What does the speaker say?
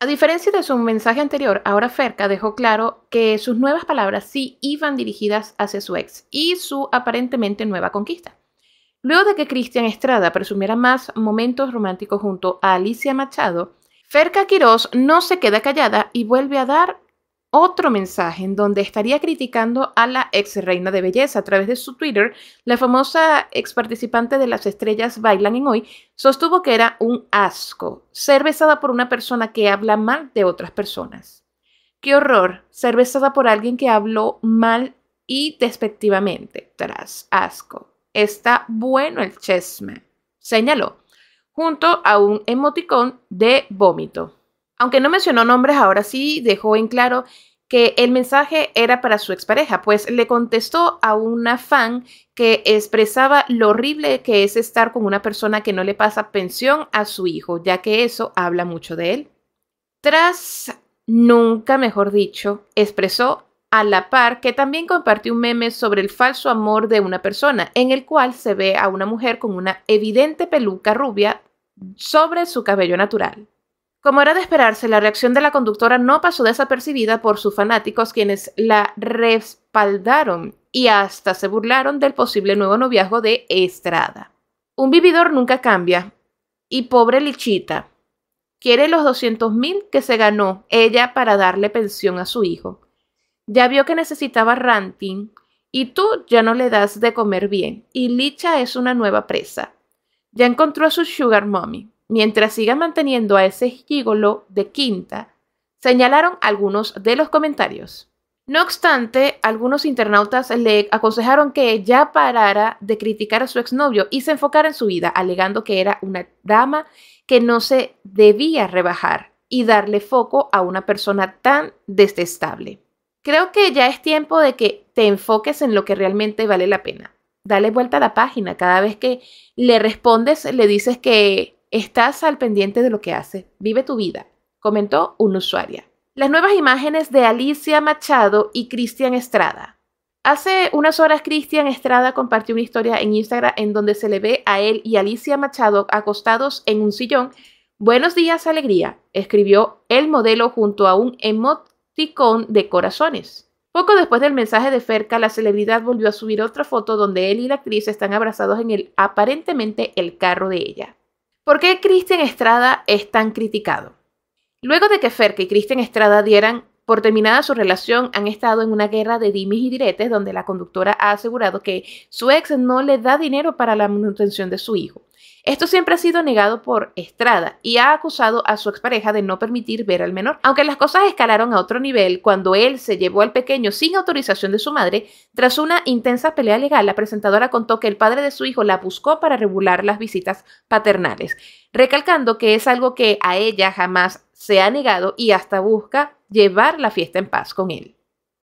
A diferencia de su mensaje anterior, ahora Ferca dejó claro que sus nuevas palabras sí iban dirigidas hacia su ex y su aparentemente nueva conquista. Luego de que Cristian Estrada presumiera más momentos románticos junto a Alicia Machado, Ferca Quirós no se queda callada y vuelve a dar otro mensaje en donde estaría criticando a la ex reina de belleza. A través de su Twitter, la famosa ex participante de Las Estrellas Bailan en Hoy sostuvo que era un asco ser besada por una persona que habla mal de otras personas. Qué horror ser besada por alguien que habló mal y despectivamente. Tras asco. Está bueno el chesme, señaló, junto a un emoticón de vómito. Aunque no mencionó nombres, ahora sí dejó en claro que el mensaje era para su expareja, pues le contestó a una fan que expresaba lo horrible que es estar con una persona que no le pasa pensión a su hijo, ya que eso habla mucho de él. Tras, nunca mejor dicho, expresó a la par que también compartió un meme sobre el falso amor de una persona, en el cual se ve a una mujer con una evidente peluca rubia sobre su cabello natural. Como era de esperarse, la reacción de la conductora no pasó desapercibida por sus fanáticos, quienes la respaldaron y hasta se burlaron del posible nuevo noviazgo de Estrada. Un vividor nunca cambia. Y pobre Lichita. Quiere los 200 mil que se ganó ella para darle pensión a su hijo. Ya vio que necesitaba ranting y tú ya no le das de comer bien. Y Licha es una nueva presa. Ya encontró a su sugar mommy mientras siga manteniendo a ese gigolo de quinta, señalaron algunos de los comentarios. No obstante, algunos internautas le aconsejaron que ya parara de criticar a su exnovio y se enfocara en su vida, alegando que era una dama que no se debía rebajar y darle foco a una persona tan desestable. Creo que ya es tiempo de que te enfoques en lo que realmente vale la pena. Dale vuelta a la página. Cada vez que le respondes, le dices que Estás al pendiente de lo que hace. Vive tu vida, comentó una usuaria. Las nuevas imágenes de Alicia Machado y Cristian Estrada. Hace unas horas Cristian Estrada compartió una historia en Instagram en donde se le ve a él y Alicia Machado acostados en un sillón. Buenos días, alegría, escribió el modelo junto a un emoticón de corazones. Poco después del mensaje de Ferca, la celebridad volvió a subir otra foto donde él y la actriz están abrazados en el aparentemente el carro de ella. ¿Por qué Cristian Estrada es tan criticado? Luego de que Ferca y Cristian Estrada dieran por terminada su relación, han estado en una guerra de dimes y diretes donde la conductora ha asegurado que su ex no le da dinero para la manutención de su hijo. Esto siempre ha sido negado por Estrada y ha acusado a su expareja de no permitir ver al menor. Aunque las cosas escalaron a otro nivel cuando él se llevó al pequeño sin autorización de su madre, tras una intensa pelea legal, la presentadora contó que el padre de su hijo la buscó para regular las visitas paternales, recalcando que es algo que a ella jamás se ha negado y hasta busca llevar la fiesta en paz con él.